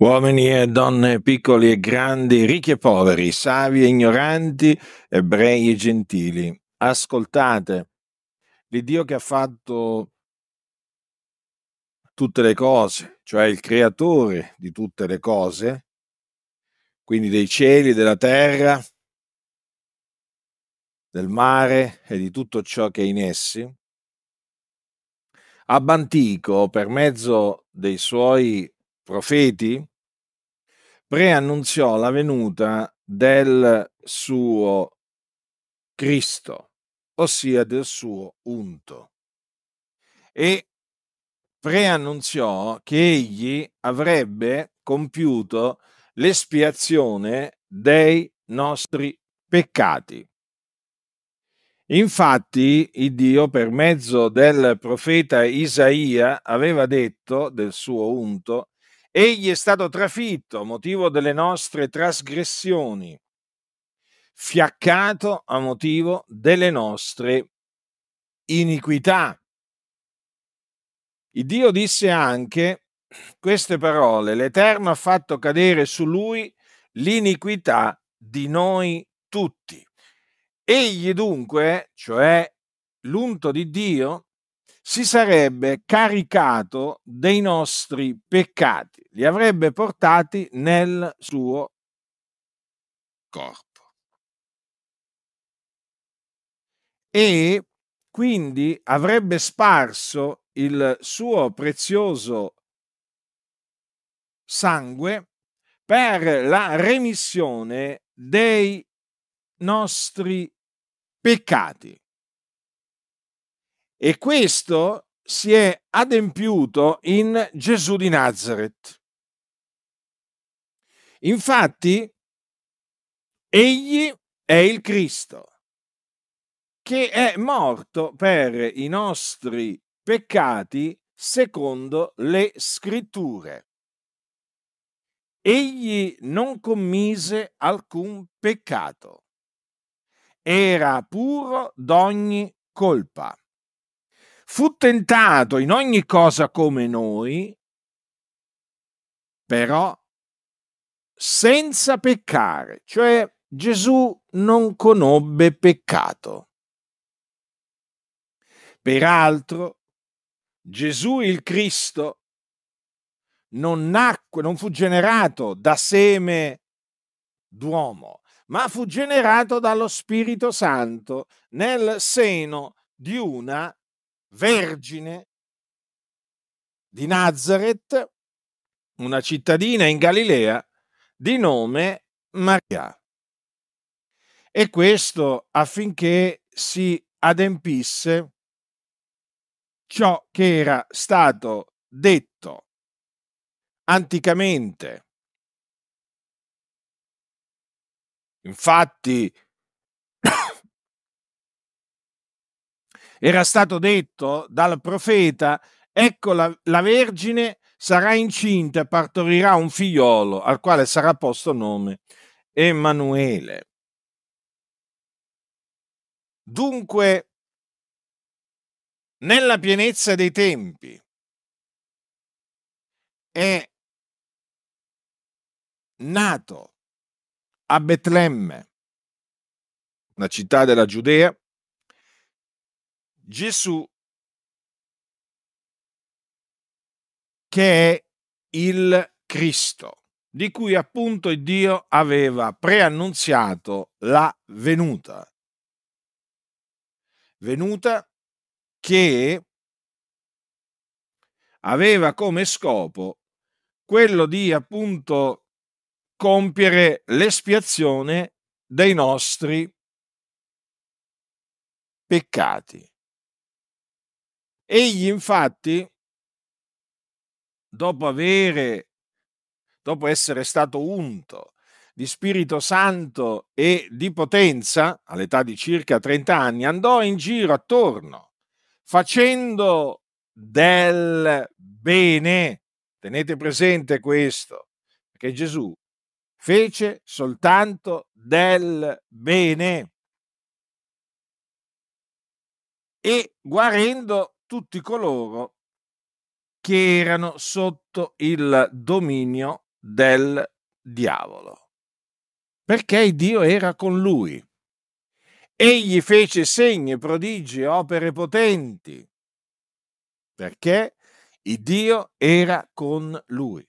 Uomini e donne piccoli e grandi, ricchi e poveri, savi e ignoranti, ebrei e gentili, ascoltate l'Iddio che ha fatto tutte le cose, cioè il creatore di tutte le cose, quindi dei cieli, della terra, del mare e di tutto ciò che è in essi, ab antico, per mezzo dei suoi profeti, preannunziò la venuta del suo Cristo, ossia del suo unto, e preannunziò che egli avrebbe compiuto l'espiazione dei nostri peccati. Infatti, il Dio, per mezzo del profeta Isaia, aveva detto del suo unto Egli è stato trafitto a motivo delle nostre trasgressioni, fiaccato a motivo delle nostre iniquità. Il Dio disse anche queste parole, l'Eterno ha fatto cadere su lui l'iniquità di noi tutti. Egli dunque, cioè l'unto di Dio, si sarebbe caricato dei nostri peccati, li avrebbe portati nel suo corpo. E quindi avrebbe sparso il suo prezioso sangue per la remissione dei nostri peccati. E questo si è adempiuto in Gesù di Nazareth. Infatti, egli è il Cristo, che è morto per i nostri peccati secondo le scritture. Egli non commise alcun peccato, era puro d'ogni colpa fu tentato in ogni cosa come noi, però senza peccare, cioè Gesù non conobbe peccato. Peraltro, Gesù il Cristo non nacque, non fu generato da seme d'uomo, ma fu generato dallo Spirito Santo nel seno di una vergine di Nazareth, una cittadina in Galilea di nome Maria. E questo affinché si adempisse ciò che era stato detto anticamente. Infatti era stato detto dal profeta, ecco la, la Vergine sarà incinta e partorirà un figliolo al quale sarà posto nome Emanuele. Dunque, nella pienezza dei tempi è nato a Betlemme, una città della Giudea, Gesù che è il Cristo, di cui appunto Dio aveva preannunziato la venuta. Venuta che aveva come scopo quello di appunto compiere l'espiazione dei nostri peccati. Egli infatti, dopo avere, dopo essere stato unto di Spirito Santo e di potenza, all'età di circa 30 anni, andò in giro attorno facendo del bene. Tenete presente questo, che Gesù fece soltanto del bene e guarendo tutti coloro che erano sotto il dominio del diavolo, perché Dio era con lui. Egli fece segni, prodigi, opere potenti, perché il Dio era con lui.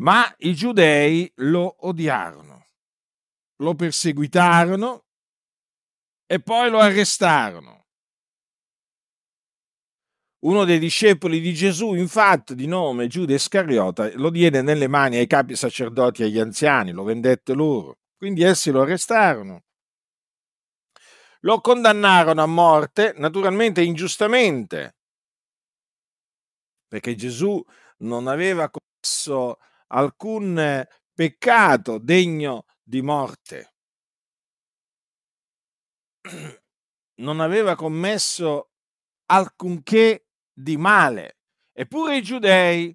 Ma i giudei lo odiarono, lo perseguitarono e poi lo arrestarono uno dei discepoli di Gesù, infatti, di nome Giuda Iscariota, lo diede nelle mani ai capi sacerdoti e agli anziani, lo vendette loro. Quindi essi lo arrestarono. Lo condannarono a morte, naturalmente ingiustamente, perché Gesù non aveva commesso alcun peccato degno di morte. Non aveva commesso alcunché di male. Eppure i giudei,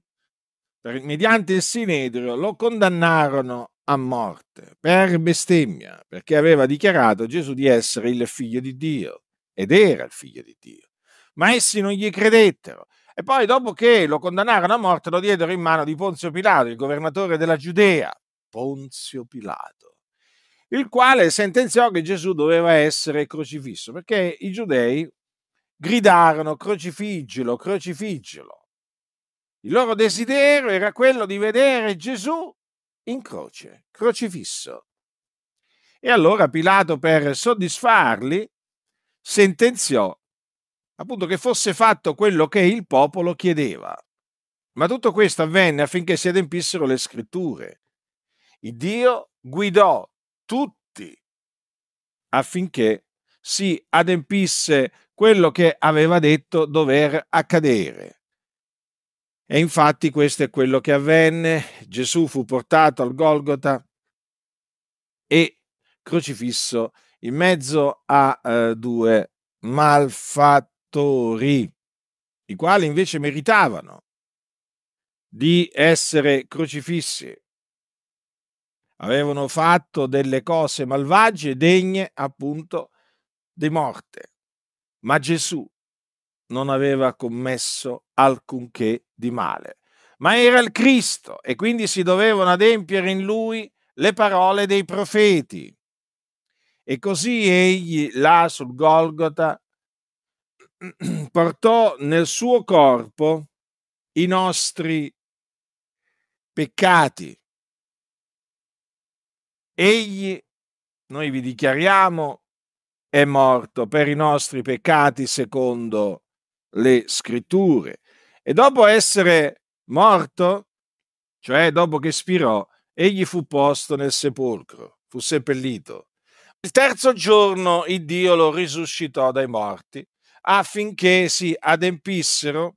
per, mediante il Sinedrio, lo condannarono a morte per bestemmia, perché aveva dichiarato Gesù di essere il figlio di Dio ed era il figlio di Dio. Ma essi non gli credettero. E poi, dopo che lo condannarono a morte, lo diedero in mano di Ponzio Pilato, il governatore della Giudea. Ponzio Pilato, il quale sentenziò che Gesù doveva essere crocifisso, perché i giudei gridarono crocifiggilo, crocifiggilo. Il loro desiderio era quello di vedere Gesù in croce, crocifisso. E allora Pilato, per soddisfarli, sentenziò appunto che fosse fatto quello che il popolo chiedeva. Ma tutto questo avvenne affinché si adempissero le scritture. Il Dio guidò tutti affinché si adempisse quello che aveva detto dover accadere. E infatti questo è quello che avvenne. Gesù fu portato al Golgota e crocifisso in mezzo a eh, due malfattori, i quali invece meritavano di essere crocifissi. Avevano fatto delle cose malvagie degne appunto di morte ma Gesù non aveva commesso alcunché di male, ma era il Cristo e quindi si dovevano adempiere in lui le parole dei profeti. E così egli là sul Golgota portò nel suo corpo i nostri peccati. Egli, noi vi dichiariamo è morto per i nostri peccati secondo le scritture. E dopo essere morto, cioè dopo che spirò, egli fu posto nel sepolcro, fu seppellito. Il terzo giorno il Dio lo risuscitò dai morti affinché si adempissero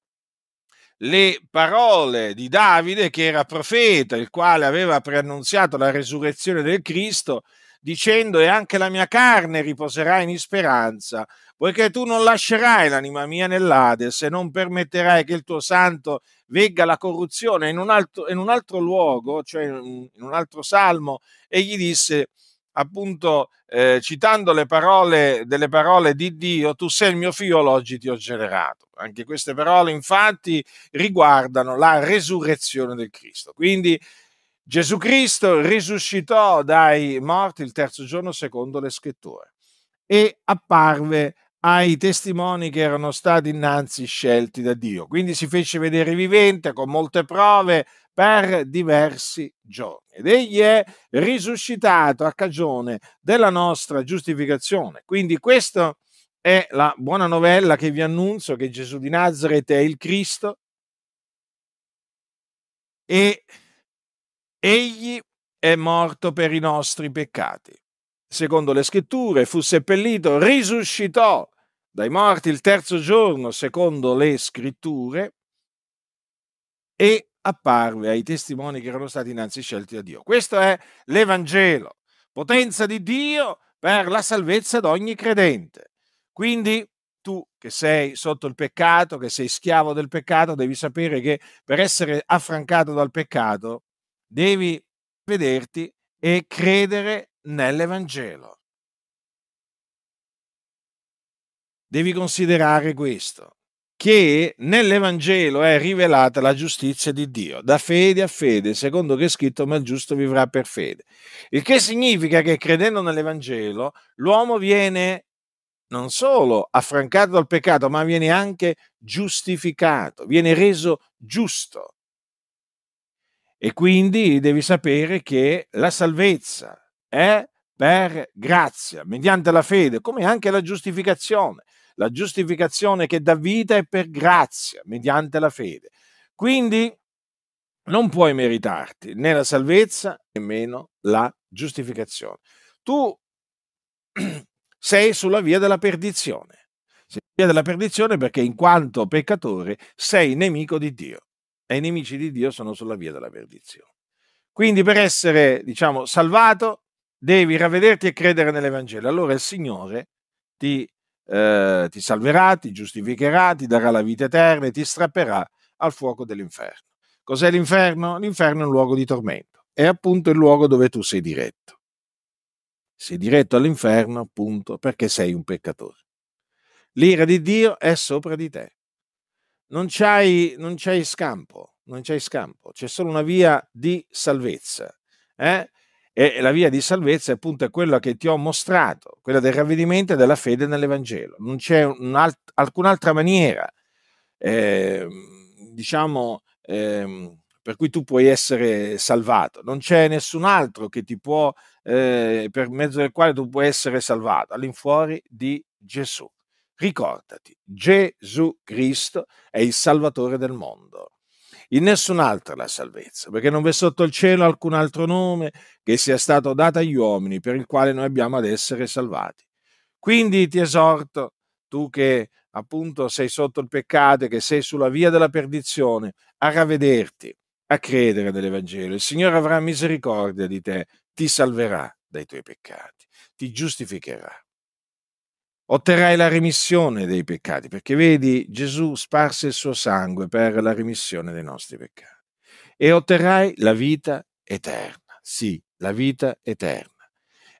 le parole di Davide, che era profeta, il quale aveva preannunziato la resurrezione del Cristo, dicendo e anche la mia carne riposerà in speranza, poiché tu non lascerai l'anima mia nell'Ade, se non permetterai che il tuo santo vegga la corruzione. In un altro, in un altro luogo, cioè in un altro salmo, egli disse appunto eh, citando le parole delle parole di Dio, tu sei il mio figlio, oggi ti ho generato. Anche queste parole infatti riguardano la resurrezione del Cristo. Quindi Gesù Cristo risuscitò dai morti il terzo giorno secondo le scritture e apparve ai testimoni che erano stati innanzi scelti da Dio. Quindi si fece vedere vivente con molte prove per diversi giorni. Ed egli è risuscitato a cagione della nostra giustificazione. Quindi questa è la buona novella che vi annuncio che Gesù di Nazareth è il Cristo e Egli è morto per i nostri peccati. Secondo le scritture fu seppellito, risuscitò dai morti il terzo giorno, secondo le scritture, e apparve ai testimoni che erano stati innanzi scelti da Dio. Questo è l'Evangelo, potenza di Dio per la salvezza di ogni credente. Quindi tu che sei sotto il peccato, che sei schiavo del peccato, devi sapere che per essere affrancato dal peccato devi vederti e credere nell'Evangelo. Devi considerare questo, che nell'Evangelo è rivelata la giustizia di Dio, da fede a fede, secondo che è scritto, ma il giusto vivrà per fede. Il che significa che credendo nell'Evangelo l'uomo viene non solo affrancato dal peccato, ma viene anche giustificato, viene reso giusto e quindi devi sapere che la salvezza è per grazia, mediante la fede, come anche la giustificazione. La giustificazione che dà vita è per grazia, mediante la fede. Quindi non puoi meritarti né la salvezza, nemmeno la giustificazione. Tu sei sulla via della perdizione. Sei sulla via della perdizione perché in quanto peccatore sei nemico di Dio e i nemici di Dio sono sulla via della perdizione. Quindi per essere, diciamo, salvato, devi ravvederti e credere nell'Evangelo. Allora il Signore ti, eh, ti salverà, ti giustificherà, ti darà la vita eterna e ti strapperà al fuoco dell'inferno. Cos'è l'inferno? L'inferno è un luogo di tormento. È appunto il luogo dove tu sei diretto. Sei diretto all'inferno appunto perché sei un peccatore. L'ira di Dio è sopra di te non c'hai, non c'hai scampo, non c'hai scampo, c'è solo una via di salvezza. Eh? E la via di salvezza è appunto quella che ti ho mostrato, quella del ravvedimento e della fede nell'Evangelo. Non c'è alcun'altra maniera, eh, diciamo, eh, per cui tu puoi essere salvato. Non c'è nessun altro che ti può, eh, per mezzo del quale tu puoi essere salvato, all'infuori di Gesù. Ricordati, Gesù Cristo è il Salvatore del mondo. In nessun altro la salvezza, perché non v'è sotto il cielo alcun altro nome che sia stato dato agli uomini per il quale noi abbiamo ad essere salvati. Quindi ti esorto, tu che appunto sei sotto il peccato e che sei sulla via della perdizione, a ravvederti, a credere nell'Evangelo. Il Signore avrà misericordia di te, ti salverà dai tuoi peccati, ti giustificherà otterrai la remissione dei peccati, perché vedi Gesù sparse il suo sangue per la remissione dei nostri peccati e otterrai la vita eterna, sì, la vita eterna.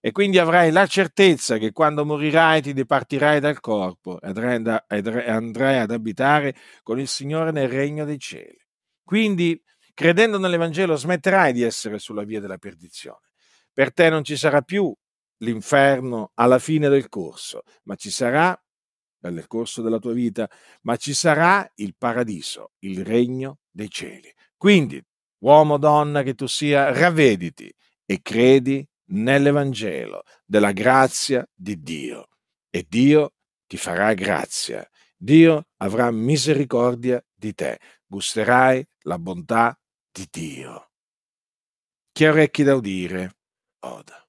E quindi avrai la certezza che quando morirai ti departirai dal corpo e andrai ad abitare con il Signore nel regno dei cieli. Quindi, credendo nell'Evangelo, smetterai di essere sulla via della perdizione. Per te non ci sarà più l'inferno alla fine del corso, ma ci sarà, nel corso della tua vita, ma ci sarà il paradiso, il regno dei cieli. Quindi, uomo, o donna che tu sia, ravvediti e credi nell'Evangelo della grazia di Dio. E Dio ti farà grazia. Dio avrà misericordia di te. Gusterai la bontà di Dio. Chi ha orecchi da udire, oda.